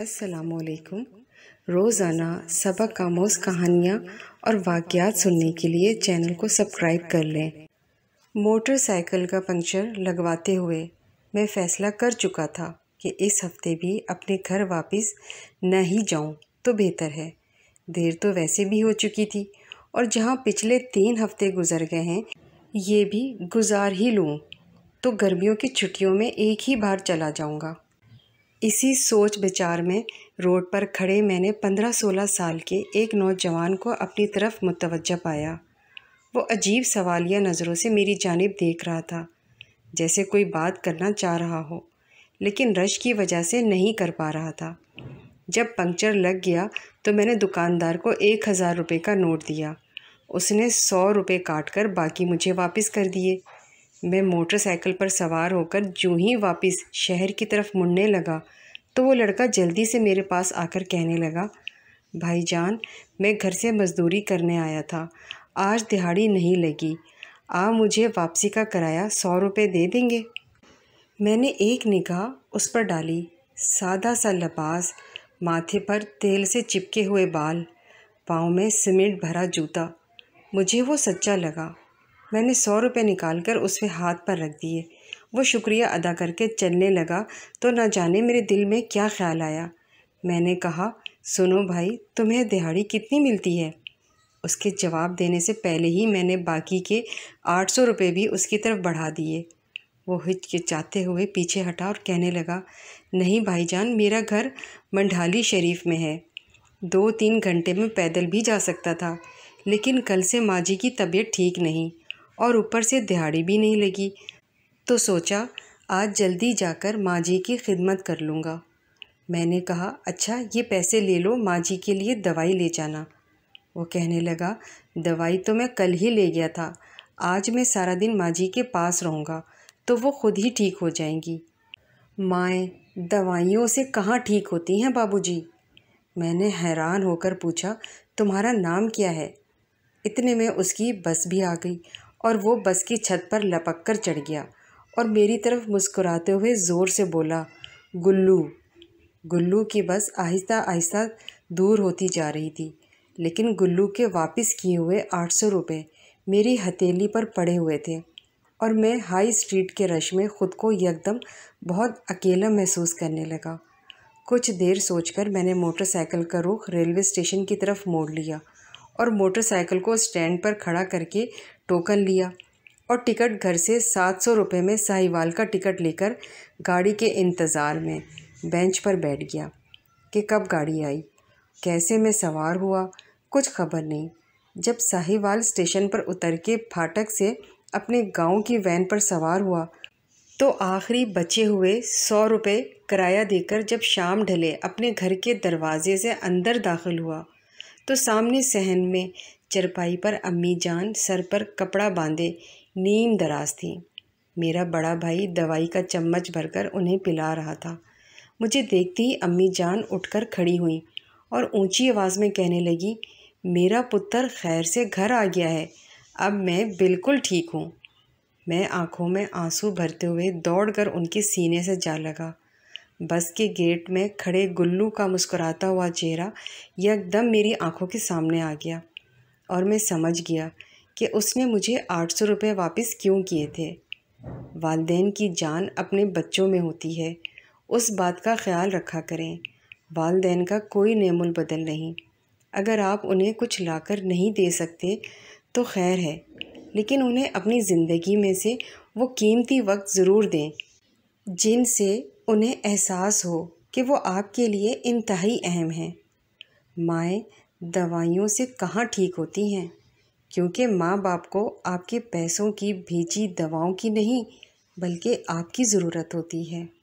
असलकुम रोज़ाना सबक कामोज कहानियाँ और वाक़ात सुनने के लिए चैनल को सब्सक्राइब कर लें मोटरसाइकिल का पंक्चर लगवाते हुए मैं फ़ैसला कर चुका था कि इस हफ्ते भी अपने घर वापस न ही जाऊं तो बेहतर है देर तो वैसे भी हो चुकी थी और जहाँ पिछले तीन हफ्ते गुजर गए हैं ये भी गुजार ही लूँ तो गर्मियों की छुट्टियों में एक ही बार चला जाऊँगा इसी सोच विचार में रोड पर खड़े मैंने पंद्रह सोलह साल के एक नौजवान को अपनी तरफ मुतवजह पाया वो अजीब सवालिया नज़रों से मेरी जानब देख रहा था जैसे कोई बात करना चाह रहा हो लेकिन रश की वजह से नहीं कर पा रहा था जब पंक्चर लग गया तो मैंने दुकानदार को एक हज़ार रुपये का नोट दिया उसने सौ रुपये काट कर बाकी मुझे वापस कर दिए मैं मोटरसाइकिल पर सवार होकर जो ही वापस शहर की तरफ मुड़ने लगा तो वो लड़का जल्दी से मेरे पास आकर कहने लगा भाईजान मैं घर से मज़दूरी करने आया था आज दिहाड़ी नहीं लगी आ मुझे वापसी का किराया सौ रुपये दे देंगे मैंने एक निगाह उस पर डाली सादा सा लबास माथे पर तेल से चिपके हुए बाल पाँव में सीमेंट भरा जूता मुझे वो सच्चा लगा मैंने सौ रुपये निकाल कर उसके हाथ पर रख दिए वो शुक्रिया अदा करके चलने लगा तो ना जाने मेरे दिल में क्या ख्याल आया मैंने कहा सुनो भाई तुम्हें दिहाड़ी कितनी मिलती है उसके जवाब देने से पहले ही मैंने बाकी के आठ सौ रुपये भी उसकी तरफ बढ़ा दिए वो हिचकिचाते हुए पीछे हटा और कहने लगा नहीं भाईजान मेरा घर मंडाली शरीफ में है दो तीन घंटे में पैदल भी जा सकता था लेकिन कल से माँ जी की तबीयत ठीक नहीं और ऊपर से दिहाड़ी भी नहीं लगी तो सोचा आज जल्दी जाकर माँ जी की खिदमत कर लूँगा मैंने कहा अच्छा ये पैसे ले लो माँ जी के लिए दवाई ले जाना वो कहने लगा दवाई तो मैं कल ही ले गया था आज मैं सारा दिन माँ जी के पास रहूँगा तो वो खुद ही ठीक हो जाएंगी माएँ दवाइयों से कहाँ ठीक होती हैं बाबूजी? मैंने हैरान होकर पूछा तुम्हारा नाम क्या है इतने में उसकी बस भी आ गई और वो बस की छत पर लपक कर चढ़ गया और मेरी तरफ मुस्कुराते हुए ज़ोर से बोला गुल्लू गुल्लू की बस आहिस्ता आहिस्ता दूर होती जा रही थी लेकिन गुल्लू के वापस किए हुए आठ सौ रुपये मेरी हथेली पर पड़े हुए थे और मैं हाई स्ट्रीट के रश में ख़ुद को एकदम बहुत अकेला महसूस करने लगा कुछ देर सोचकर मैंने मोटरसाइकिल का रुख रेलवे स्टेशन की तरफ मोड़ लिया और मोटरसाइकिल को स्टैंड पर खड़ा करके टोकन लिया और टिकट घर से सात सौ रुपये में साहिवाल का टिकट लेकर गाड़ी के इंतज़ार में बेंच पर बैठ गया कि कब गाड़ी आई कैसे मैं सवार हुआ कुछ खबर नहीं जब साहिवाल स्टेशन पर उतर के फाटक से अपने गांव की वैन पर सवार हुआ तो आखिरी बचे हुए सौ रुपये किराया देकर जब शाम ढले अपने घर के दरवाजे से अंदर दाखिल हुआ तो सामने सहन में चरपाई पर अम्मी जान सर पर कपड़ा बांधे नीम दराज थी मेरा बड़ा भाई दवाई का चम्मच भरकर उन्हें पिला रहा था मुझे देखती ही अम्मी जान उठकर खड़ी हुई और ऊंची आवाज़ में कहने लगी मेरा पुत्र खैर से घर आ गया है अब मैं बिल्कुल ठीक हूँ मैं आंखों में आंसू भरते हुए दौड़कर उनके सीने से जा लगा बस के गेट में खड़े गुल्लू का मुस्कुराता हुआ चेहरा एकदम मेरी आंखों के सामने आ गया और मैं समझ गया कि उसने मुझे आठ सौ रुपये वापस क्यों किए थे वालदेन की जान अपने बच्चों में होती है उस बात का ख्याल रखा करें वालदेन का कोई नेमुल बदल नहीं अगर आप उन्हें कुछ लाकर नहीं दे सकते तो खैर है लेकिन उन्हें अपनी ज़िंदगी में से वो कीमती वक्त ज़रूर दें जिनसे उन्हें एहसास हो कि वो आपके लिए इंतहाई अहम हैं माएँ दवाइयों से कहाँ ठीक होती हैं क्योंकि माँ बाप को आपके पैसों की भेजी दवाओं की नहीं बल्कि आपकी ज़रूरत होती है